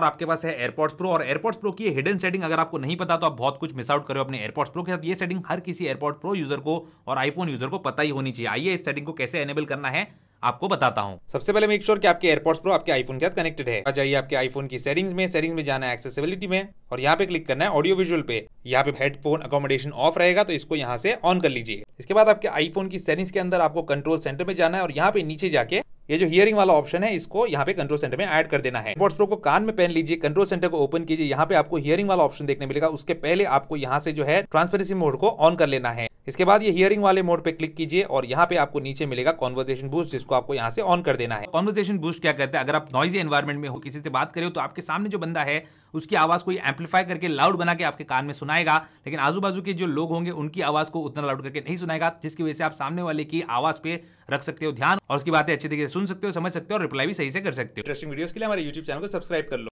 और आपके पास है एयरपोर्ट्स प्रो और एयरपोर्ट्स प्रो की हिडन सेटिंग अगर आपको नहीं पता तो आप बहुत कुछ मिस आउट करो अपने एयरपोर्ट्स प्रो के साथ ये सेटिंग हर किसी एयरपोर्ट प्रो यूजर को और आईफोन यूजर को पता ही होनी चाहिए आइए इस सेटिंग को कैसे एनेबल करना है आपको बताता हूँ सबसे पहले मेक श्योर कि आपके एयरपोर्ट्स प्रो आपके आईफोन के साथ कनेक्टेड है जाइए आपके आईफोन की सेटिंग्स में सेटिंग्स में जाना है एक्सेसिबिलिटी में और यहाँ पे क्लिक करना है ऑडियो विजुअल पे यहाँ पे हेडफोन अकोमोडेशन ऑफ रहेगा तो इसको यहाँ से ऑन कर लीजिए इसके बाद आपके आईफोन की सेटिंग्स के अंदर आपको कंट्रोल सेंटर में जाना है और यहाँ पे नीचे जाके ये जो हियरिंग वाला ऑप्शन है इसको यहाँ पे कंट्रोल सेंटर में ऐड कर देना है एयरपॉड्स प्रो को कान में पहन लीजिए कंट्रोल सेंटर को ओपन कीजिए यहाँ पे आपको हियरिंग वाला ऑप्शन देखने मिलेगा उसके पहले आपको यहाँ से जो है ट्रांसपेरेंसी मोड को ऑन कर लेना है इसके बाद ये हियरिंग वाले मोड पे क्लिक कीजिए और यहाँ पे आपको नीचे मिलेगा कॉन्वर्जेशन बूस्ट जिसको आपको यहाँ से ऑन कर देना है कॉन्वर्जेशन बूस्ट क्या करता है अगर आप नॉइजी एनवायरमेंट में हो किसी से बात करें तो आपके सामने जो बंदा है उसकी आवाज को एम्पलीफाई करके लाउड बना के आपके कान में सुनाएगा लेकिन आजू बाजू के जो लोग होंगे उनकी आवाज को उतना लाउड करके नहीं सुनाएगा जिसकी वजह से आप सामने वाले की आवाज पे रख सकते हो ध्यान और उसकी बातें अच्छी तरीके से सुन सकते हो समझ सकते हो और रिप्लाई भी सही से कर सकते हो इंटरेस्टिंग वीडियो के लिए हमारे यूट्यूब चैनल को सब्सक्राइब कर लो